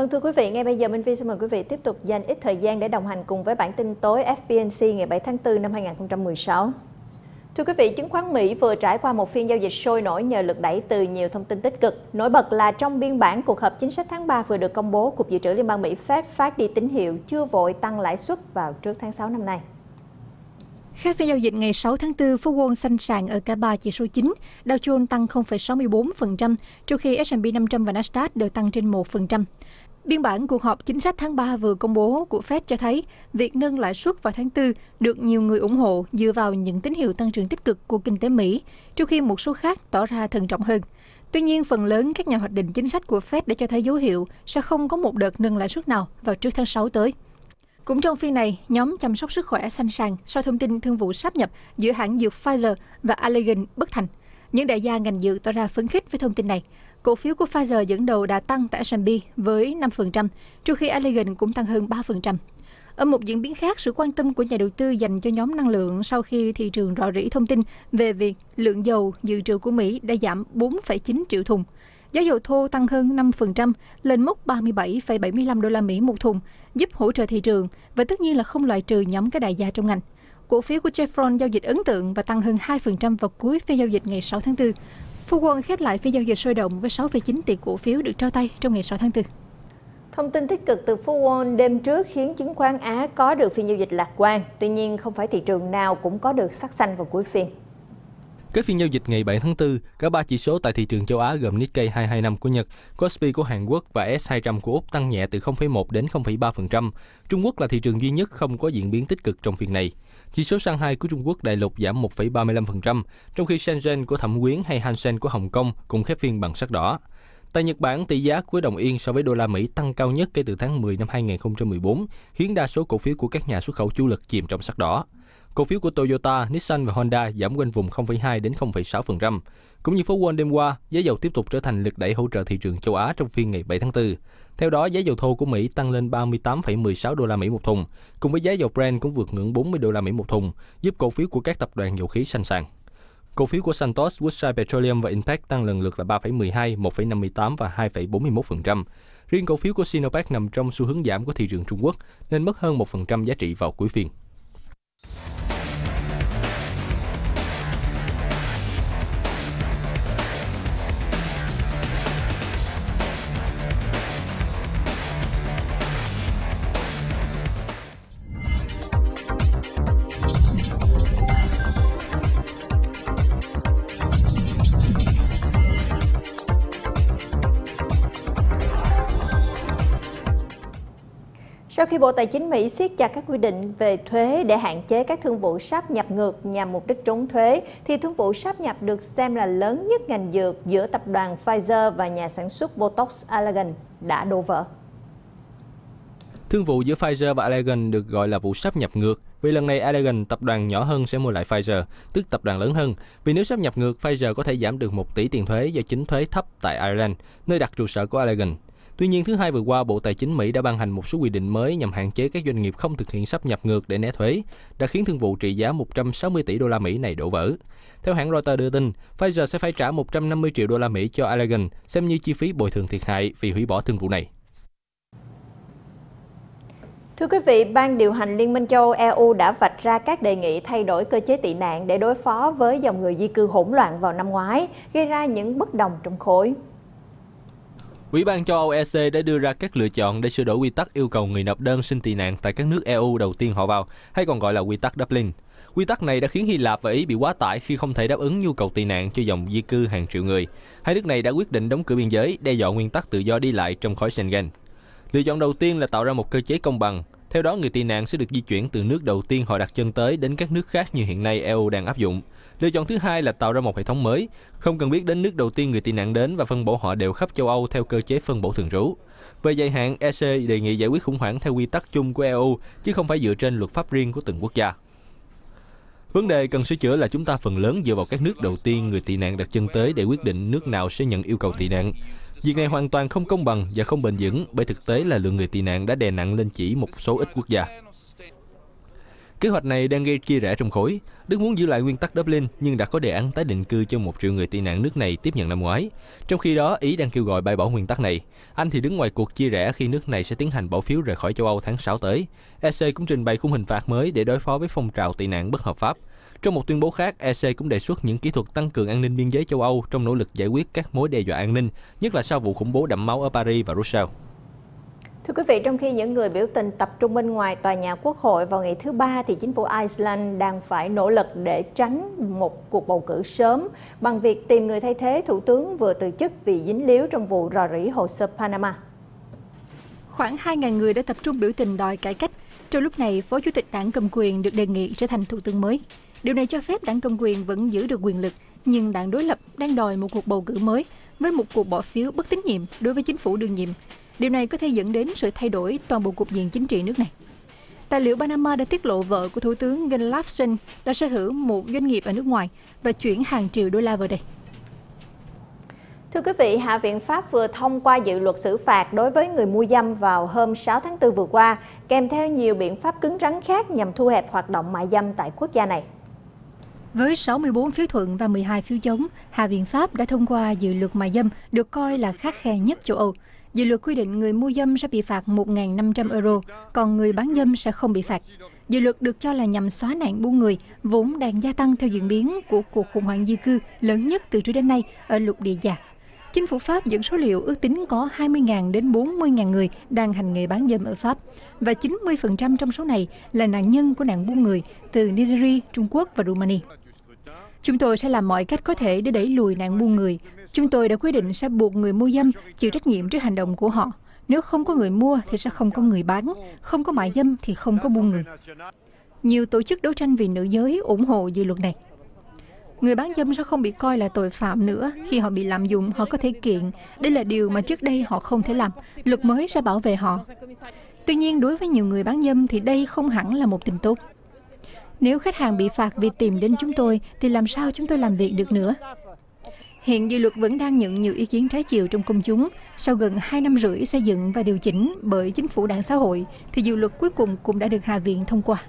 Vâng thưa quý vị, ngay bây giờ Minh Vi xin mời quý vị tiếp tục dành ít thời gian để đồng hành cùng với bản tin tối FPNC ngày 7 tháng 4 năm 2016. Thưa quý vị, chứng khoán Mỹ vừa trải qua một phiên giao dịch sôi nổi nhờ lực đẩy từ nhiều thông tin tích cực. Nổi bật là trong biên bản cuộc họp chính sách tháng 3 vừa được công bố, Cục Dự trữ Liên bang Mỹ Fed phát đi tín hiệu chưa vội tăng lãi suất vào trước tháng 6 năm nay. khai phiên giao dịch ngày 6 tháng 4, phú quân xanh sàn ở cả ba chỉ số chính, Dow Jones tăng 0,64%, trong khi S&P 500 và Nasdaq đều tăng trên 1%. Biên bản cuộc họp chính sách tháng 3 vừa công bố của Fed cho thấy việc nâng lãi suất vào tháng 4 được nhiều người ủng hộ dựa vào những tín hiệu tăng trưởng tích cực của kinh tế Mỹ, trong khi một số khác tỏ ra thận trọng hơn. Tuy nhiên, phần lớn các nhà hoạch định chính sách của Fed đã cho thấy dấu hiệu sẽ không có một đợt nâng lãi suất nào vào trước tháng 6 tới. Cũng trong phiên này, nhóm chăm sóc sức khỏe sẵn sàng sau thông tin thương vụ sáp nhập giữa hãng dược Pfizer và Allegheny bất thành. Những đại gia ngành dược tỏ ra phấn khích với thông tin này. Cổ phiếu của Pfizer dẫn đầu đã tăng tại S&P với 5%, trong khi Allegheny cũng tăng hơn 3%. Ở một diễn biến khác, sự quan tâm của nhà đầu tư dành cho nhóm năng lượng sau khi thị trường rò rỉ thông tin về việc lượng dầu dự trữ của Mỹ đã giảm 4,9 triệu thùng. Giá dầu thô tăng hơn 5% lên mốc 37,75 đô la Mỹ một thùng, giúp hỗ trợ thị trường và tất nhiên là không loại trừ nhóm các đại gia trong ngành. Cổ phiếu của Chevron giao dịch ấn tượng và tăng hơn 2% vào cuối phiên giao dịch ngày 6 tháng 4. Phú Quân khép lại phiên giao dịch sôi động với 6,9 tỷ cổ phiếu được trao tay trong ngày 6 tháng 4. Thông tin tích cực từ Phú Wall đêm trước khiến chứng khoán Á có được phiên giao dịch lạc quan. Tuy nhiên, không phải thị trường nào cũng có được sắc xanh vào cuối phiên. Kết phiên giao dịch ngày 7 tháng 4, cả ba chỉ số tại thị trường châu Á gồm Nikkei 225 của Nhật, Kospi của Hàn Quốc và S200 của Úc tăng nhẹ từ 0,1 đến 0,3%. Trung Quốc là thị trường duy nhất không có diễn biến tích cực trong phiên này. Chỉ số Shanghai của Trung Quốc đại lục giảm 1,35%, trong khi Shenzhen của Thẩm Quyến hay Hansen của Hồng Kông cũng khép phiên bằng sắc đỏ. Tại Nhật Bản, tỷ giá của đồng yên so với đô la Mỹ tăng cao nhất kể từ tháng 10 năm 2014, khiến đa số cổ phiếu của các nhà xuất khẩu chủ lực chìm trong sắc đỏ. Cổ phiếu của Toyota, Nissan và Honda giảm quanh vùng 0,2 đến 0,6%. Cũng như phố Wall đêm qua, giá dầu tiếp tục trở thành lực đẩy hỗ trợ thị trường châu Á trong phiên ngày 7 tháng 4. Theo đó, giá dầu thô của Mỹ tăng lên 38,16 đô la Mỹ một thùng, cùng với giá dầu Brent cũng vượt ngưỡng 40 đô la Mỹ một thùng, giúp cổ phiếu của các tập đoàn dầu khí sanh sàng. Cổ phiếu của Santos, Woodside Petroleum và Impact tăng lần lượt là 3,12, 1,58 và 2,41%. Riêng cổ phiếu của Sinopac nằm trong xu hướng giảm của thị trường Trung Quốc nên mất hơn 1% giá trị vào cuối phiên. sau khi Bộ Tài chính Mỹ siết chặt các quy định về thuế để hạn chế các thương vụ sáp nhập ngược nhằm mục đích trốn thuế, thì thương vụ sáp nhập được xem là lớn nhất ngành dược giữa tập đoàn Pfizer và nhà sản xuất Botox Allergan đã đổ vỡ. Thương vụ giữa Pfizer và Allergan được gọi là vụ sáp nhập ngược vì lần này Allergan tập đoàn nhỏ hơn sẽ mua lại Pfizer, tức tập đoàn lớn hơn. Vì nếu sáp nhập ngược, Pfizer có thể giảm được 1 tỷ tiền thuế do chính thuế thấp tại Ireland, nơi đặt trụ sở của Allergan. Tuy nhiên, thứ hai vừa qua, Bộ Tài chính Mỹ đã ban hành một số quy định mới nhằm hạn chế các doanh nghiệp không thực hiện sắp nhập ngược để né thuế, đã khiến thương vụ trị giá 160 tỷ đô la Mỹ này đổ vỡ. Theo hãng Reuters đưa tin, Pfizer sẽ phải trả 150 triệu đô la Mỹ cho Allergan xem như chi phí bồi thường thiệt hại vì hủy bỏ thương vụ này. Thưa quý vị, Ban điều hành Liên minh châu EU e đã vạch ra các đề nghị thay đổi cơ chế tị nạn để đối phó với dòng người di cư hỗn loạn vào năm ngoái, gây ra những bất đồng trong khối. Ủy ban châu Âu EC đã đưa ra các lựa chọn để sửa đổi quy tắc yêu cầu người nộp đơn xin tị nạn tại các nước EU đầu tiên họ vào, hay còn gọi là quy tắc Dublin. Quy tắc này đã khiến Hy Lạp và Ý bị quá tải khi không thể đáp ứng nhu cầu tị nạn cho dòng di cư hàng triệu người. Hai nước này đã quyết định đóng cửa biên giới, đe dọa nguyên tắc tự do đi lại trong khối Schengen. Lựa chọn đầu tiên là tạo ra một cơ chế công bằng. Theo đó, người tị nạn sẽ được di chuyển từ nước đầu tiên họ đặt chân tới đến các nước khác như hiện nay EU đang áp dụng. Lựa chọn thứ hai là tạo ra một hệ thống mới, không cần biết đến nước đầu tiên người tị nạn đến và phân bổ họ đều khắp châu Âu theo cơ chế phân bổ thường trú. Về dài hạn, EC đề nghị giải quyết khủng hoảng theo quy tắc chung của EU, chứ không phải dựa trên luật pháp riêng của từng quốc gia. Vấn đề cần sửa chữa là chúng ta phần lớn dựa vào các nước đầu tiên người tị nạn đặt chân tới để quyết định nước nào sẽ nhận yêu cầu tị nạn. Việc này hoàn toàn không công bằng và không bền vững bởi thực tế là lượng người tị nạn đã đè nặng lên chỉ một số ít quốc gia. Kế hoạch này đang gây chia rẽ trong khối. Đức muốn giữ lại nguyên tắc Dublin nhưng đã có đề án tái định cư cho một triệu người tị nạn nước này tiếp nhận năm ngoái. Trong khi đó, Ý đang kêu gọi bãi bỏ nguyên tắc này. Anh thì đứng ngoài cuộc chia rẽ khi nước này sẽ tiến hành bỏ phiếu rời khỏi châu Âu tháng 6 tới. EC cũng trình bày khung hình phạt mới để đối phó với phong trào tị nạn bất hợp pháp. Trong một tuyên bố khác, EC cũng đề xuất những kỹ thuật tăng cường an ninh biên giới châu Âu trong nỗ lực giải quyết các mối đe dọa an ninh, nhất là sau vụ khủng bố đẫm máu ở Paris và Brussels. Thưa quý vị, trong khi những người biểu tình tập trung bên ngoài tòa nhà Quốc hội vào ngày thứ Ba thì chính phủ Iceland đang phải nỗ lực để tránh một cuộc bầu cử sớm bằng việc tìm người thay thế thủ tướng vừa từ chức vì dính líu trong vụ rò rỉ hồ sơ Panama. Khoảng 2.000 người đã tập trung biểu tình đòi cải cách. Trong lúc này, Phó Chủ tịch đảng cầm quyền được đề nghị trở thành thủ tướng mới. Điều này cho phép đảng cầm quyền vẫn giữ được quyền lực, nhưng đảng đối lập đang đòi một cuộc bầu cử mới với một cuộc bỏ phiếu bất tín nhiệm đối với chính phủ đương nhiệm. Điều này có thể dẫn đến sự thay đổi toàn bộ cục diện chính trị nước này. Tài liệu Panama đã tiết lộ vợ của Thủ tướng Glenn đã sở hữu một doanh nghiệp ở nước ngoài và chuyển hàng triệu đô la vào đây. Thưa quý vị, Hạ viện Pháp vừa thông qua dự luật xử phạt đối với người mua dâm vào hôm 6 tháng 4 vừa qua, kèm theo nhiều biện pháp cứng rắn khác nhằm thu hẹp hoạt động mại dâm tại quốc gia này. Với 64 phiếu thuận và 12 phiếu chống, Hạ viện Pháp đã thông qua dự luật mại dâm được coi là khắc khe nhất châu Âu. Dự luật quy định người mua dâm sẽ bị phạt 1.500 euro, còn người bán dâm sẽ không bị phạt. Dự luật được cho là nhằm xóa nạn buôn người, vốn đang gia tăng theo diễn biến của cuộc khủng hoảng di cư lớn nhất từ trước đến nay ở lục địa già. Chính phủ Pháp dẫn số liệu ước tính có 20.000 đến 40.000 người đang hành nghề bán dâm ở Pháp và 90% trong số này là nạn nhân của nạn buôn người từ Nigeria, Trung Quốc và Romania. Chúng tôi sẽ làm mọi cách có thể để đẩy lùi nạn buôn người. Chúng tôi đã quyết định sẽ buộc người mua dâm chịu trách nhiệm trước hành động của họ. Nếu không có người mua thì sẽ không có người bán, không có mại dâm thì không có buôn người. Nhiều tổ chức đấu tranh vì nữ giới ủng hộ dự luật này. Người bán dâm sẽ không bị coi là tội phạm nữa. Khi họ bị lạm dụng, họ có thể kiện. Đây là điều mà trước đây họ không thể làm. Luật mới sẽ bảo vệ họ. Tuy nhiên, đối với nhiều người bán dâm thì đây không hẳn là một tình tốt. Nếu khách hàng bị phạt vì tìm đến chúng tôi, thì làm sao chúng tôi làm việc được nữa? Hiện dự luật vẫn đang nhận nhiều ý kiến trái chiều trong công chúng. Sau gần 2 năm rưỡi xây dựng và điều chỉnh bởi chính phủ đảng xã hội, thì dự luật cuối cùng cũng đã được Hạ viện thông qua.